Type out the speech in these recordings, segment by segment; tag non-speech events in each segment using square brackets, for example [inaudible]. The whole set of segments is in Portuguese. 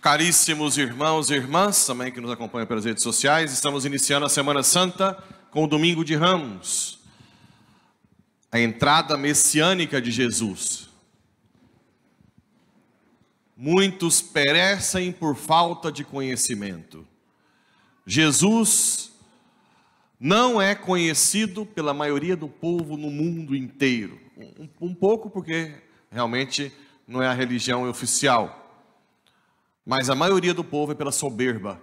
Caríssimos irmãos e irmãs, também que nos acompanham pelas redes sociais, estamos iniciando a Semana Santa com o Domingo de Ramos, a entrada messiânica de Jesus. Muitos perecem por falta de conhecimento. Jesus não é conhecido pela maioria do povo no mundo inteiro. Um, um pouco porque realmente não é a religião oficial mas a maioria do povo é pela soberba,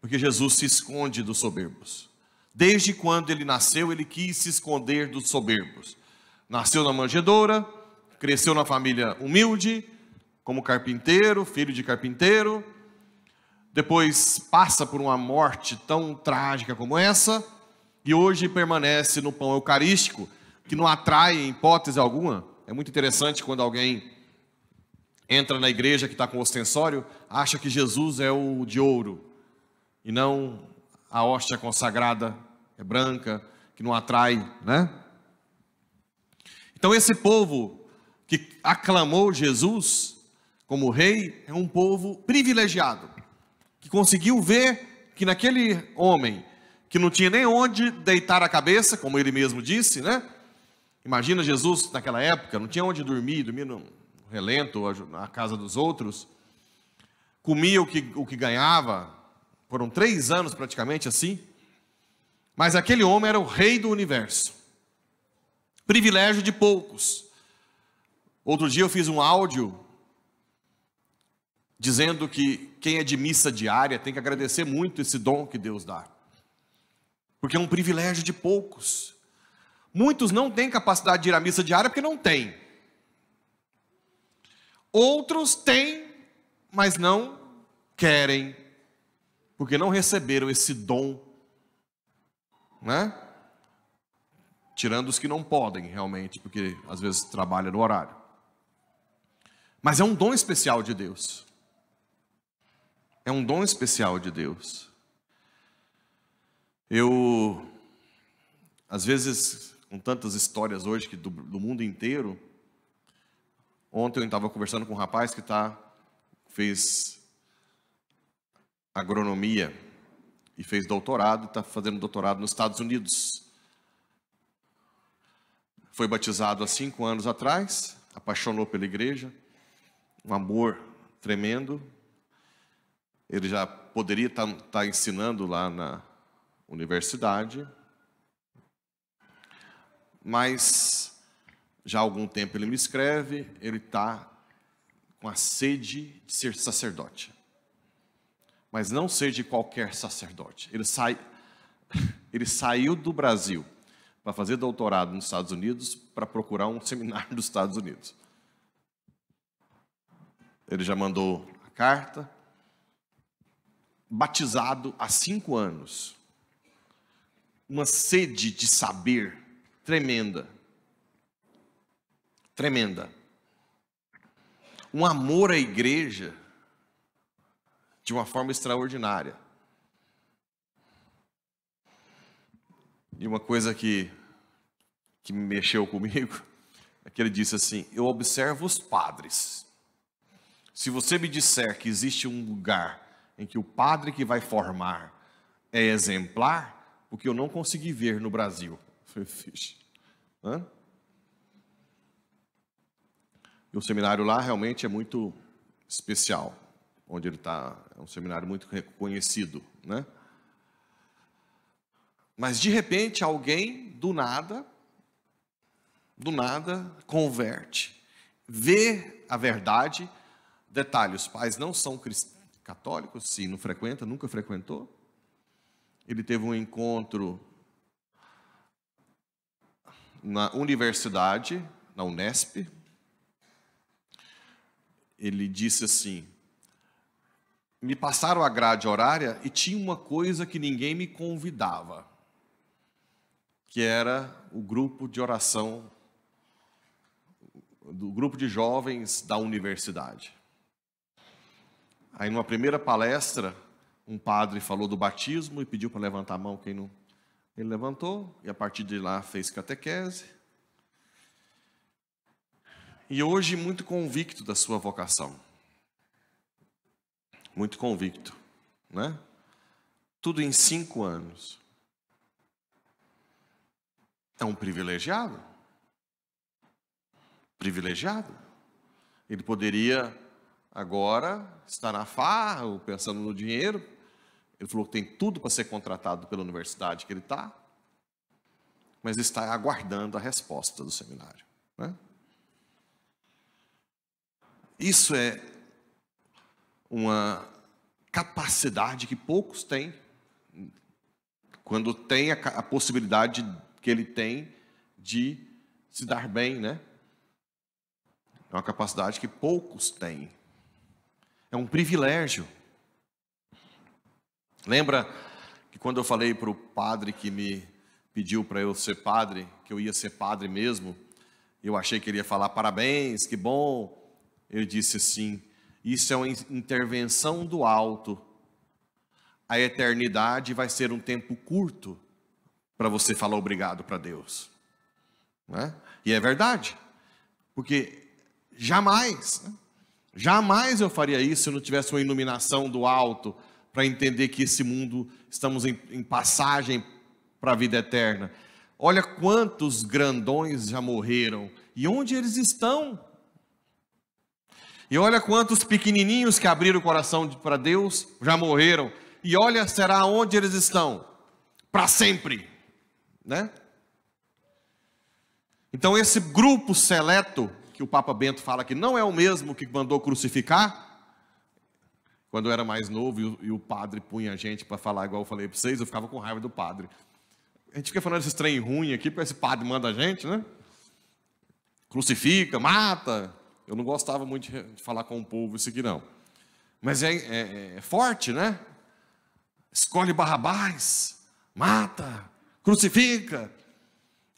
porque Jesus se esconde dos soberbos. Desde quando ele nasceu, ele quis se esconder dos soberbos. Nasceu na manjedoura, cresceu na família humilde, como carpinteiro, filho de carpinteiro. Depois passa por uma morte tão trágica como essa, e hoje permanece no pão eucarístico, que não atrai em hipótese alguma. É muito interessante quando alguém entra na igreja que está com ostensório, acha que Jesus é o de ouro e não a hóstia consagrada, é branca, que não atrai, né? Então esse povo que aclamou Jesus como rei é um povo privilegiado, que conseguiu ver que naquele homem que não tinha nem onde deitar a cabeça, como ele mesmo disse, né? Imagina Jesus naquela época, não tinha onde dormir, dormir relento, a casa dos outros, comia o que, o que ganhava, foram três anos praticamente assim, mas aquele homem era o rei do universo. Privilégio de poucos. Outro dia eu fiz um áudio dizendo que quem é de missa diária tem que agradecer muito esse dom que Deus dá, porque é um privilégio de poucos. Muitos não têm capacidade de ir à missa diária porque não têm. Outros têm, mas não querem, porque não receberam esse dom, né? Tirando os que não podem realmente, porque às vezes trabalha no horário. Mas é um dom especial de Deus. É um dom especial de Deus. Eu, às vezes, com tantas histórias hoje que do, do mundo inteiro, Ontem eu estava conversando com um rapaz que tá, fez agronomia e fez doutorado, está fazendo doutorado nos Estados Unidos. Foi batizado há cinco anos atrás, apaixonou pela igreja, um amor tremendo. Ele já poderia estar tá, tá ensinando lá na universidade, mas já há algum tempo ele me escreve, ele está com a sede de ser sacerdote. Mas não ser de qualquer sacerdote. Ele, sai, [laughs] ele saiu do Brasil para fazer doutorado nos Estados Unidos para procurar um seminário [laughs] dos Estados Unidos. Ele já mandou a carta, batizado há cinco anos, uma sede de saber tremenda tremenda. Um amor à igreja de uma forma extraordinária. E uma coisa que, que mexeu comigo é que ele disse assim: Eu observo os padres. Se você me disser que existe um lugar em que o padre que vai formar é exemplar, o que eu não consegui ver no Brasil. [laughs] Foi fixe. Hã? E um seminário lá realmente é muito especial, onde ele está, é um seminário muito reconhecido, né? Mas de repente alguém, do nada, do nada, converte, vê a verdade. Detalhe: os pais não são católicos, se não frequenta, nunca frequentou. Ele teve um encontro na universidade, na Unesp, ele disse assim: me passaram a grade horária e tinha uma coisa que ninguém me convidava, que era o grupo de oração do grupo de jovens da universidade. Aí, numa primeira palestra, um padre falou do batismo e pediu para levantar a mão quem não. Ele levantou e a partir de lá fez catequese. E hoje muito convicto da sua vocação. Muito convicto, né? Tudo em cinco anos. É um privilegiado. Privilegiado. Ele poderia agora estar na farra ou pensando no dinheiro. Ele falou que tem tudo para ser contratado pela universidade que ele está, mas está aguardando a resposta do seminário. Né? Isso é uma capacidade que poucos têm. Quando tem a, a possibilidade que ele tem de se dar bem, né? É uma capacidade que poucos têm. É um privilégio. Lembra que quando eu falei para o padre que me pediu para eu ser padre, que eu ia ser padre mesmo, eu achei que ele ia falar parabéns, que bom, eu disse sim. Isso é uma intervenção do alto. A eternidade vai ser um tempo curto para você falar obrigado para Deus. Né? E é verdade, porque jamais, né? jamais eu faria isso se não tivesse uma iluminação do alto para entender que esse mundo estamos em, em passagem para a vida eterna. Olha quantos grandões já morreram e onde eles estão e olha quantos pequenininhos que abriram o coração para Deus já morreram. E olha, será onde eles estão? Para sempre, né? Então esse grupo seleto que o Papa Bento fala que não é o mesmo que mandou crucificar, quando eu era mais novo e o, padre punha a gente para falar igual eu falei para vocês, eu ficava com raiva do padre. A gente fica falando esses trem ruim aqui, porque esse padre manda a gente, né? Crucifica, mata, eu não gostava muito de falar com o povo isso aqui, não. Mas é, é, é forte, né? Escolhe Barrabás, mata, crucifica.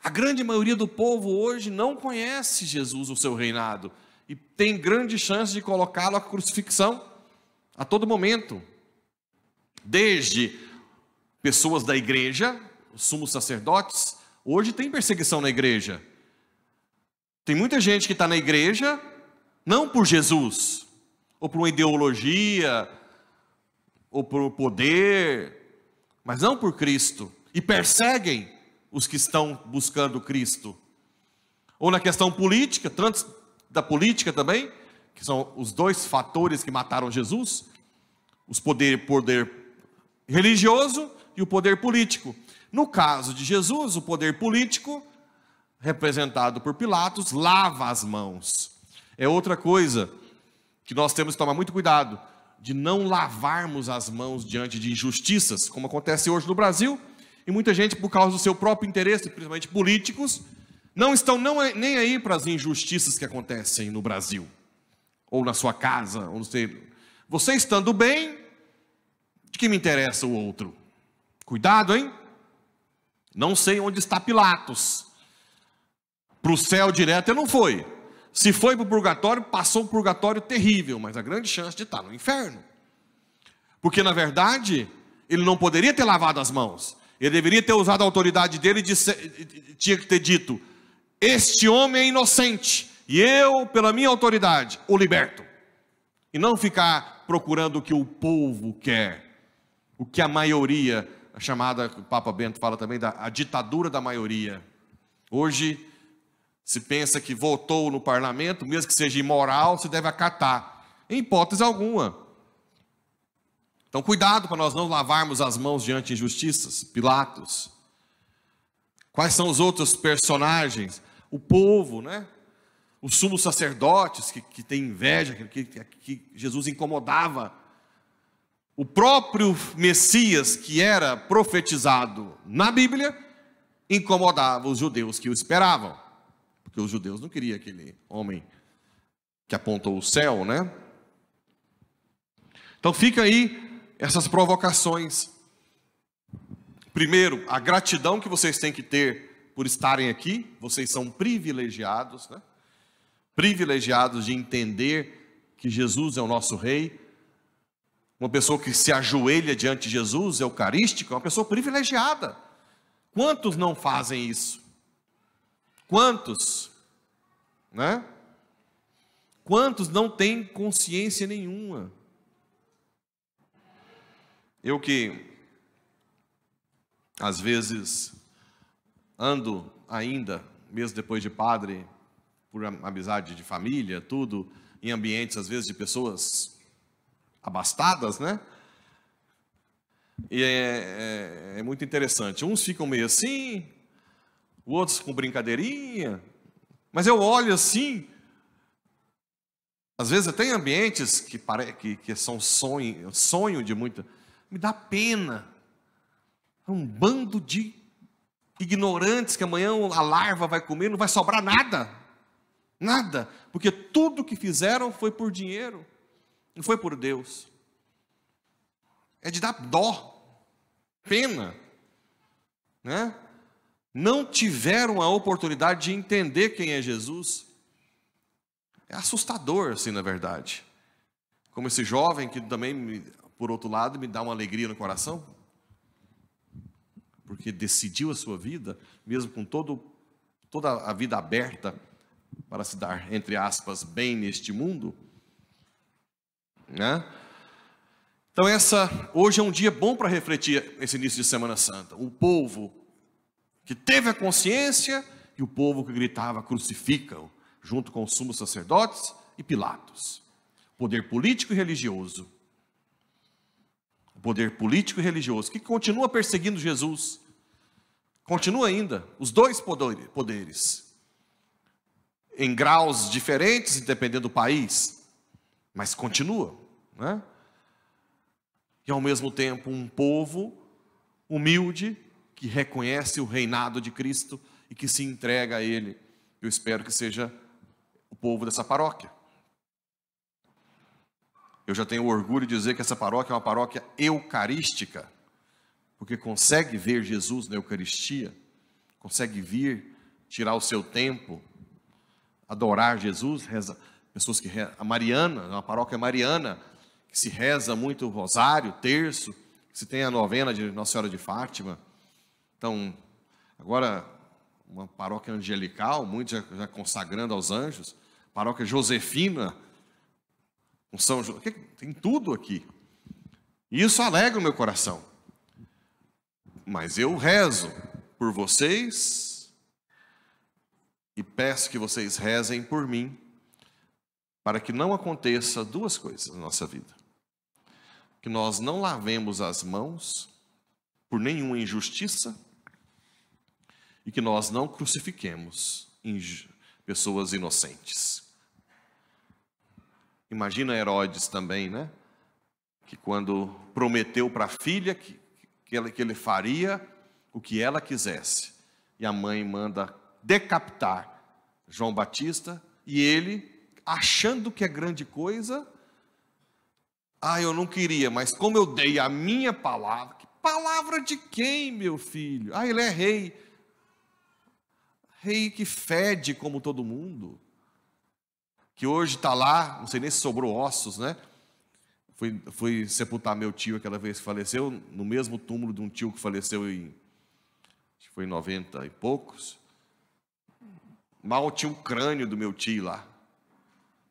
A grande maioria do povo hoje não conhece Jesus, o seu reinado, e tem grande chance de colocá-lo à crucifixão a todo momento. Desde pessoas da igreja, sumos sacerdotes, hoje tem perseguição na igreja. Tem muita gente que está na igreja, não por Jesus, ou por uma ideologia, ou por poder, mas não por Cristo. E perseguem os que estão buscando Cristo. Ou na questão política, tanto da política também, que são os dois fatores que mataram Jesus: os poder, poder religioso e o poder político. No caso de Jesus, o poder político, representado por Pilatos, lava as mãos. É outra coisa que nós temos que tomar muito cuidado de não lavarmos as mãos diante de injustiças, como acontece hoje no Brasil, e muita gente, por causa do seu próprio interesse, principalmente políticos, não estão não, é, nem aí para as injustiças que acontecem no Brasil, ou na sua casa, ou não sei. Você estando bem, de que me interessa o outro? Cuidado, hein? Não sei onde está Pilatos. Para o céu direto ele não foi, se foi para o purgatório, passou um purgatório terrível, mas a grande chance de estar tá no inferno. Porque, na verdade, ele não poderia ter lavado as mãos. Ele deveria ter usado a autoridade dele e tinha que ter dito: Este homem é inocente, e eu, pela minha autoridade, o liberto. E não ficar procurando o que o povo quer, o que a maioria, a chamada, o Papa Bento fala também, da a ditadura da maioria. Hoje, se pensa que votou no parlamento, mesmo que seja imoral, se deve acatar. Em hipótese alguma. Então, cuidado para nós não lavarmos as mãos diante de injustiças. Pilatos. Quais são os outros personagens? O povo, né? Os sumos sacerdotes que, que têm inveja, que, que, que Jesus incomodava. O próprio Messias que era profetizado na Bíblia incomodava os judeus que o esperavam. Porque os judeus não queriam aquele homem que apontou o céu, né? Então fica aí essas provocações. Primeiro, a gratidão que vocês têm que ter por estarem aqui, vocês são privilegiados, né? Privilegiados de entender que Jesus é o nosso rei. Uma pessoa que se ajoelha diante de Jesus, eucarística, é uma pessoa privilegiada. Quantos não fazem isso? Quantos, né? Quantos não têm consciência nenhuma? Eu que às vezes ando ainda, mesmo depois de padre, por amizade de família, tudo, em ambientes às vezes de pessoas abastadas, né? E é, é, é muito interessante. Uns ficam meio assim, outros com brincadeirinha. Mas eu olho assim. Às vezes tem ambientes que, pare... que, que são sonho, sonho de muita. Me dá pena. É um bando de ignorantes que amanhã a larva vai comer, não vai sobrar nada. Nada. Porque tudo que fizeram foi por dinheiro, não foi por Deus. É de dar dó, pena. Né? não tiveram a oportunidade de entender quem é Jesus. É assustador, assim, na verdade. Como esse jovem que também, por outro lado, me dá uma alegria no coração, porque decidiu a sua vida, mesmo com todo, toda a vida aberta para se dar, entre aspas, bem neste mundo. Né? Então, essa, hoje é um dia bom para refletir esse início de Semana Santa. O povo que teve a consciência e o povo que gritava: crucifica-o, junto com os sumos sacerdotes e Pilatos. Poder político e religioso. O poder político e religioso que continua perseguindo Jesus. Continua ainda os dois poderes, em graus diferentes, dependendo do país, mas continua, né? E ao mesmo tempo, um povo humilde que reconhece o reinado de Cristo e que se entrega a Ele. Eu espero que seja o povo dessa paróquia. Eu já tenho orgulho de dizer que essa paróquia é uma paróquia eucarística, porque consegue ver Jesus na Eucaristia, consegue vir, tirar o seu tempo, adorar Jesus, reza, pessoas que reza, a Mariana, uma paróquia mariana, que se reza muito o rosário, terço, se tem a novena de Nossa Senhora de Fátima, então, agora, uma paróquia angelical, muitos já, já consagrando aos anjos, paróquia josefina, um São José, tem tudo aqui. E isso alegra o meu coração. Mas eu rezo por vocês e peço que vocês rezem por mim, para que não aconteça duas coisas na nossa vida: que nós não lavemos as mãos por nenhuma injustiça e que nós não crucifiquemos pessoas inocentes. Imagina Herodes também, né? Que quando prometeu para a filha que, que, ela, que ele faria o que ela quisesse, e a mãe manda decapitar João Batista, e ele, achando que é grande coisa, ah, eu não queria, mas como eu dei a minha palavra, que palavra de quem, meu filho? Ah, ele é rei rei que fede como todo mundo, que hoje está lá, não sei nem se sobrou ossos, né? Fui, fui sepultar meu tio aquela vez que faleceu, no mesmo túmulo de um tio que faleceu em. Acho que foi em 90 e poucos. Mal tinha um crânio do meu tio lá.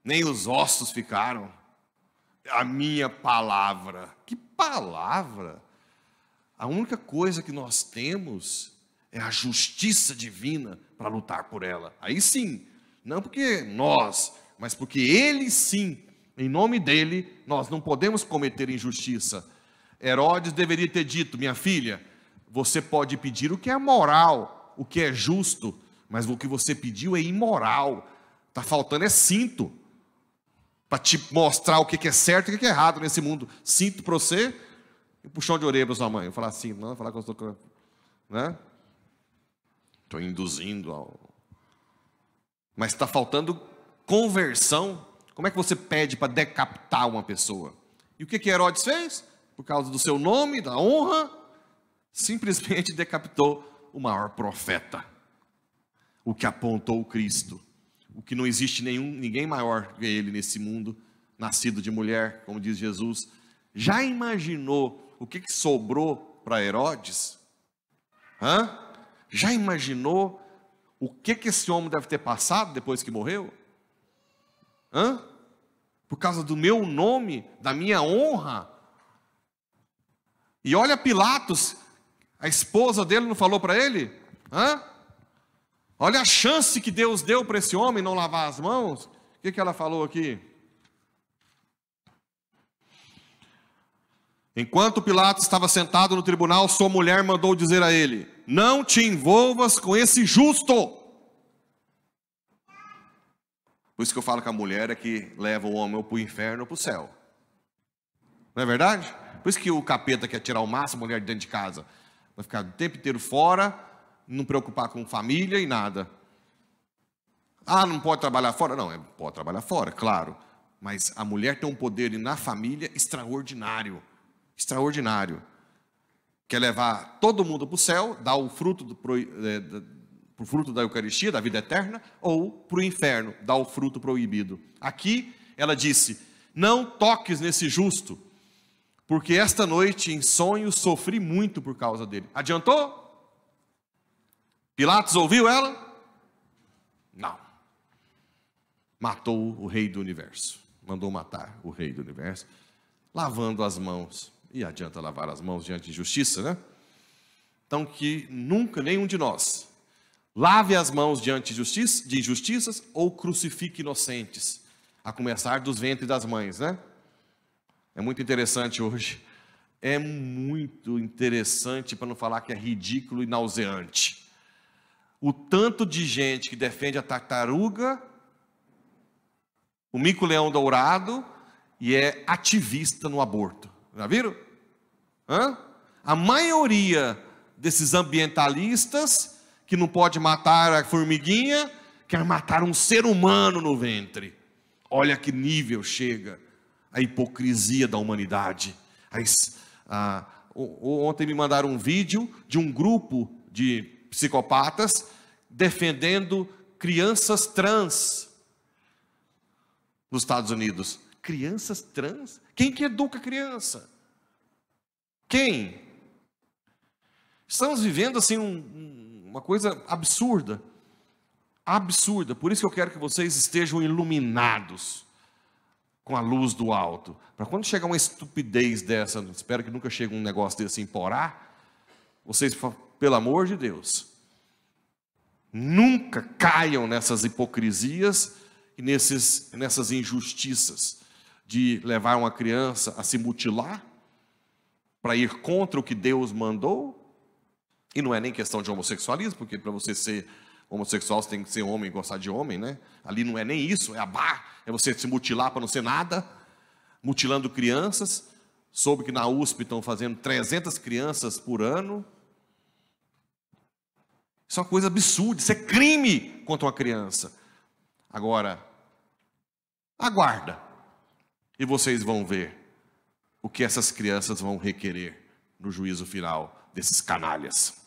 Nem os ossos ficaram. A minha palavra. Que palavra! A única coisa que nós temos é a justiça divina para lutar por ela. Aí sim, não porque nós, mas porque ele sim, em nome dele, nós não podemos cometer injustiça. Herodes deveria ter dito: minha filha, você pode pedir o que é moral, o que é justo, mas o que você pediu é imoral. Tá faltando é cinto para te mostrar o que é certo e o que é errado nesse mundo. Cinto para você e puxão de orelha para sua mãe. Eu falar assim, não, falar que eu estou. Né? estou induzindo ao. Mas está faltando conversão. Como é que você pede para decapitar uma pessoa? E o que, que Herodes fez? Por causa do seu nome, da honra, simplesmente [laughs] decapitou o maior profeta, o que apontou o Cristo, o que não existe nenhum, ninguém maior que ele nesse mundo, nascido de mulher, como diz Jesus. Já imaginou o que, que sobrou para Herodes? Hã? Já imaginou o que, que esse homem deve ter passado depois que morreu? Hã? Por causa do meu nome, da minha honra? E olha Pilatos, a esposa dele não falou para ele? Hã? Olha a chance que Deus deu para esse homem não lavar as mãos. O que, que ela falou aqui? Enquanto Pilatos estava sentado no tribunal, sua mulher mandou dizer a ele: não te envolvas com esse justo. Por isso que eu falo que a mulher é que leva o homem ou para o inferno ou para o céu. Não é verdade? Por isso que o capeta quer tirar o máximo a mulher de dentro de casa. Vai ficar o tempo inteiro fora, não preocupar com família e nada. Ah, não pode trabalhar fora? Não, é, pode trabalhar fora, claro. Mas a mulher tem um poder na família extraordinário. Extraordinário quer levar todo mundo para o céu, dar o fruto para é, o fruto da Eucaristia, da vida eterna, ou para o inferno, dar o fruto proibido. Aqui ela disse: Não toques nesse justo, porque esta noite em sonho sofri muito por causa dele. Adiantou? Pilatos ouviu ela? Não. Matou o rei do universo. Mandou matar o rei do universo, lavando as mãos e adianta lavar as mãos diante de justiça, né? Então, que nunca nenhum de nós lave as mãos diante de, justiça, de injustiças ou crucifique inocentes, a começar dos ventres das mães, né? É muito interessante hoje. É muito interessante, para não falar que é ridículo e nauseante. O tanto de gente que defende a tartaruga, o mico-leão dourado, e é ativista no aborto. Já viram? Hã? A maioria desses ambientalistas que não pode matar a formiguinha, quer matar um ser humano no ventre. Olha que nível chega a hipocrisia da humanidade. As, a, ontem me mandaram um vídeo de um grupo de psicopatas defendendo crianças trans nos Estados Unidos. Crianças trans? Quem que educa criança? Quem? Estamos vivendo assim um, uma coisa absurda. Absurda. Por isso que eu quero que vocês estejam iluminados com a luz do alto. Para quando chegar uma estupidez dessa, espero que nunca chegue um negócio desse em Porá, vocês, pelo amor de Deus, nunca caiam nessas hipocrisias e nesses, nessas injustiças de levar uma criança a se mutilar para ir contra o que Deus mandou? E não é nem questão de homossexualismo, porque para você ser homossexual você tem que ser homem, e gostar de homem, né? Ali não é nem isso, é a bar é você se mutilar para não ser nada, mutilando crianças. Soube que na USP estão fazendo 300 crianças por ano. Isso é uma coisa absurda, isso é crime contra uma criança. Agora, aguarda, e vocês vão ver o que essas crianças vão requerer no juízo final desses canalhas.